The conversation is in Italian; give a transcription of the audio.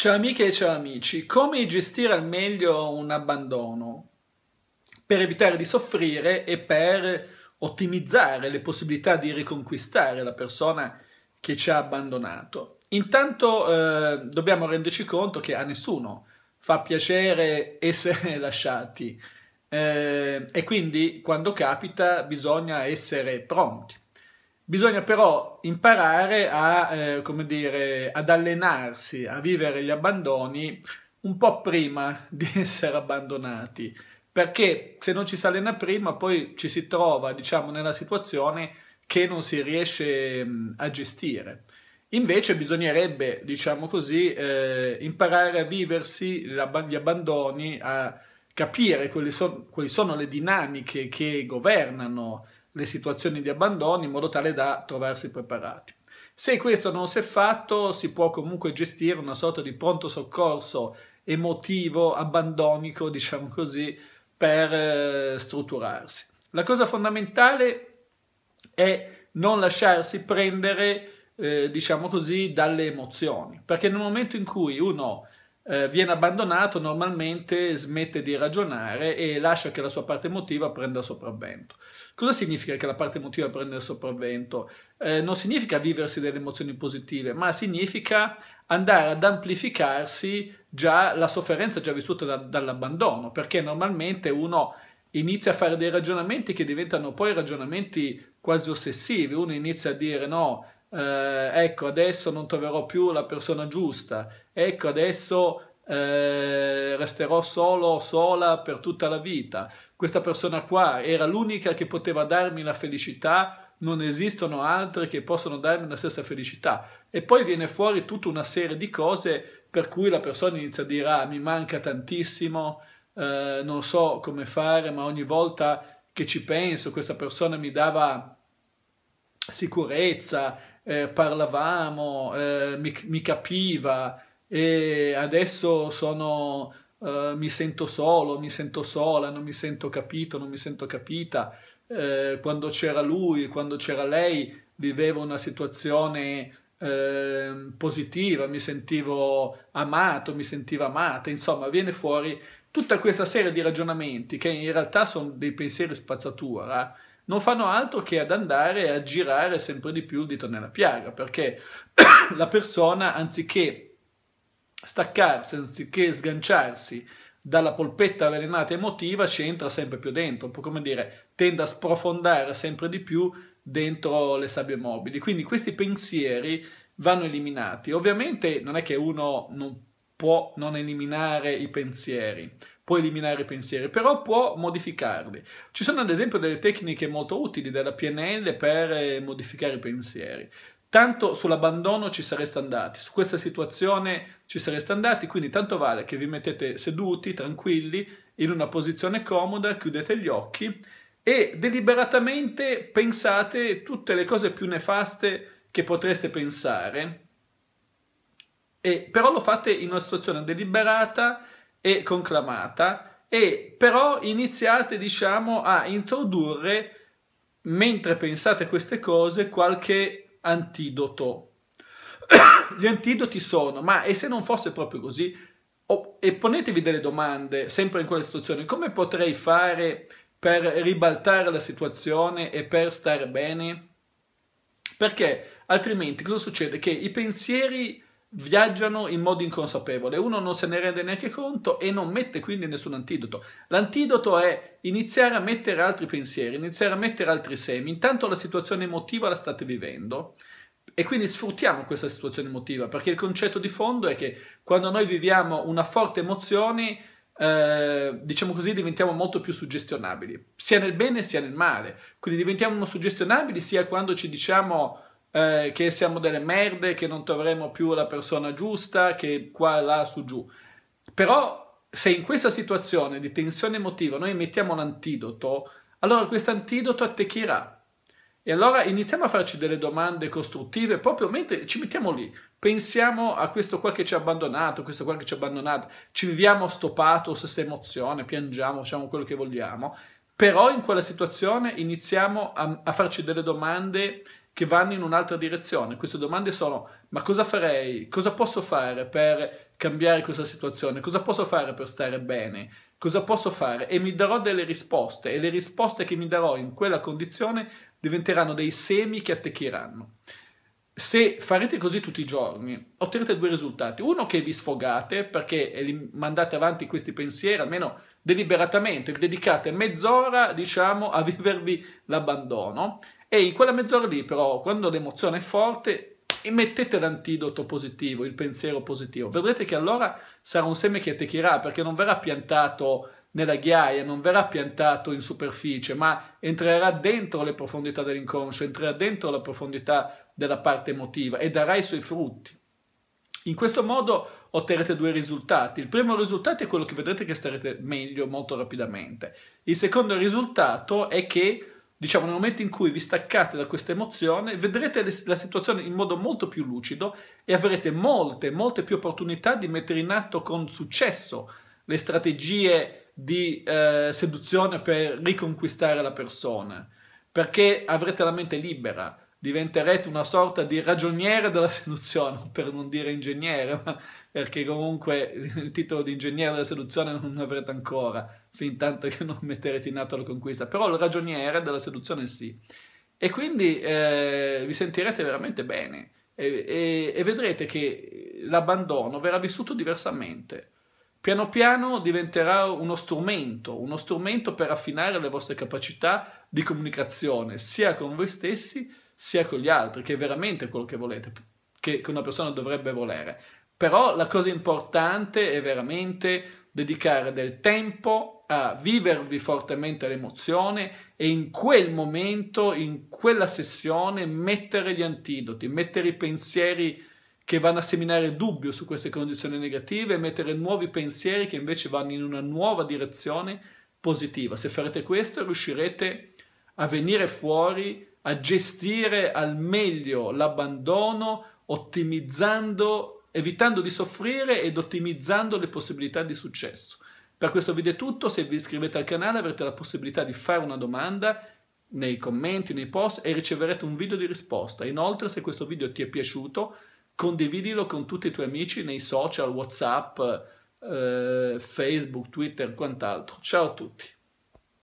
Ciao amiche e ciao amici, come gestire al meglio un abbandono per evitare di soffrire e per ottimizzare le possibilità di riconquistare la persona che ci ha abbandonato? Intanto eh, dobbiamo renderci conto che a nessuno fa piacere essere lasciati eh, e quindi quando capita bisogna essere pronti. Bisogna però imparare a, eh, come dire, ad allenarsi, a vivere gli abbandoni un po' prima di essere abbandonati, perché se non ci si allena prima poi ci si trova, diciamo, nella situazione che non si riesce mm, a gestire. Invece bisognerebbe, diciamo così, eh, imparare a viversi gli abbandoni, a capire quali, son, quali sono le dinamiche che governano le situazioni di abbandono in modo tale da trovarsi preparati. Se questo non si è fatto, si può comunque gestire una sorta di pronto soccorso emotivo, abbandonico, diciamo così, per eh, strutturarsi. La cosa fondamentale è non lasciarsi prendere, eh, diciamo così, dalle emozioni, perché nel momento in cui uno eh, viene abbandonato, normalmente smette di ragionare e lascia che la sua parte emotiva prenda il sopravvento. Cosa significa che la parte emotiva prenda il sopravvento? Eh, non significa viversi delle emozioni positive, ma significa andare ad amplificarsi già la sofferenza già vissuta da, dall'abbandono, perché normalmente uno inizia a fare dei ragionamenti che diventano poi ragionamenti quasi ossessivi, uno inizia a dire no, eh, ecco adesso non troverò più la persona giusta, ecco adesso eh, resterò solo, sola per tutta la vita. Questa persona qua era l'unica che poteva darmi la felicità, non esistono altre che possono darmi la stessa felicità. E poi viene fuori tutta una serie di cose per cui la persona inizia a dire ah mi manca tantissimo, eh, non so come fare, ma ogni volta che ci penso questa persona mi dava sicurezza, eh, parlavamo, eh, mi, mi, capiva e adesso sono, eh, mi sento solo, mi sento sola, non mi sento capito, non mi sento capita. Eh, quando c'era lui, quando c'era lei, vivevo una situazione ehm, positiva, mi sentivo amato, mi sentivo amata, insomma viene fuori tutta questa serie di ragionamenti che in realtà sono dei pensieri spazzatura non fanno altro che ad andare a girare sempre di più il dito nella piaga, perché la persona, anziché staccarsi, anziché sganciarsi dalla polpetta avvelenata emotiva, ci entra sempre più dentro, un po' come dire, tende a sprofondare sempre di più dentro le sabbie mobili. Quindi questi pensieri vanno eliminati. Ovviamente non è che uno non può non eliminare i pensieri, può eliminare i pensieri, però può modificarli. Ci sono ad esempio delle tecniche molto utili della PNL per eh, modificare i pensieri. Tanto sull'abbandono ci sareste andati, su questa situazione ci sareste andati, quindi tanto vale che vi mettete seduti, tranquilli, in una posizione comoda, chiudete gli occhi e deliberatamente pensate tutte le cose più nefaste che potreste pensare, e però lo fate in una situazione deliberata e conclamata e però iniziate diciamo a introdurre mentre pensate queste cose qualche antidoto. Gli antidoti sono, ma e se non fosse proprio così? Oh, e ponetevi delle domande, sempre in quella situazione, come potrei fare per ribaltare la situazione e per stare bene? Perché altrimenti cosa succede? Che i pensieri viaggiano in modo inconsapevole, uno non se ne rende neanche conto e non mette quindi nessun antidoto. L'antidoto è iniziare a mettere altri pensieri, iniziare a mettere altri semi, intanto la situazione emotiva la state vivendo e quindi sfruttiamo questa situazione emotiva perché il concetto di fondo è che quando noi viviamo una forte emozione eh, diciamo così, diventiamo molto più suggestionabili, sia nel bene sia nel male. Quindi diventiamo suggestionabili sia quando ci diciamo eh, che siamo delle merde, che non troveremo più la persona giusta, che qua, là, su, giù. Però se in questa situazione di tensione emotiva noi mettiamo un antidoto, allora questo antidoto attecchirà. E allora iniziamo a farci delle domande costruttive proprio mentre ci mettiamo lì. Pensiamo a questo qua che ci ha abbandonato, questo qua che ci ha abbandonato. Ci viviamo stopato stessa emozione, piangiamo, facciamo quello che vogliamo. Però in quella situazione iniziamo a, a farci delle domande che vanno in un'altra direzione. Queste domande sono ma cosa farei? Cosa posso fare per cambiare questa situazione? Cosa posso fare per stare bene? Cosa posso fare? E mi darò delle risposte e le risposte che mi darò in quella condizione diventeranno dei semi che attecchiranno. Se farete così tutti i giorni, otterrete due risultati. Uno che vi sfogate perché mandate avanti questi pensieri, almeno deliberatamente, dedicate mezz'ora, diciamo, a vivervi l'abbandono e in quella mezz'ora lì però, quando l'emozione è forte, mettete l'antidoto positivo, il pensiero positivo. Vedrete che allora sarà un seme che attecchirà perché non verrà piantato nella ghiaia, non verrà piantato in superficie, ma entrerà dentro le profondità dell'inconscio, entrerà dentro la profondità della parte emotiva e darà i suoi frutti. In questo modo otterrete due risultati. Il primo risultato è quello che vedrete che starete meglio molto rapidamente. Il secondo risultato è che diciamo nel momento in cui vi staccate da questa emozione, vedrete la situazione in modo molto più lucido e avrete molte, molte più opportunità di mettere in atto con successo le strategie di eh, seduzione per riconquistare la persona, perché avrete la mente libera, diventerete una sorta di ragioniere della seduzione, per non dire ingegnere, perché comunque il titolo di ingegnere della seduzione non avrete ancora, fin tanto che non metterete in atto la conquista, però il ragioniere della seduzione sì. E quindi eh, vi sentirete veramente bene e, e, e vedrete che l'abbandono verrà vissuto diversamente. Piano piano diventerà uno strumento, uno strumento per affinare le vostre capacità di comunicazione, sia con voi stessi sia con gli altri, che è veramente quello che volete, che una persona dovrebbe volere. Però la cosa importante è veramente dedicare del tempo a vivervi fortemente l'emozione e in quel momento, in quella sessione, mettere gli antidoti, mettere i pensieri che vanno a seminare dubbio su queste condizioni negative mettere nuovi pensieri che invece vanno in una nuova direzione positiva. Se farete questo riuscirete a venire fuori, a gestire al meglio l'abbandono, ottimizzando, evitando di soffrire ed ottimizzando le possibilità di successo. Per questo video è tutto, se vi iscrivete al canale avrete la possibilità di fare una domanda nei commenti, nei post e riceverete un video di risposta. Inoltre se questo video ti è piaciuto condividilo con tutti i tuoi amici nei social, Whatsapp, eh, Facebook, Twitter, e quant'altro. Ciao a tutti!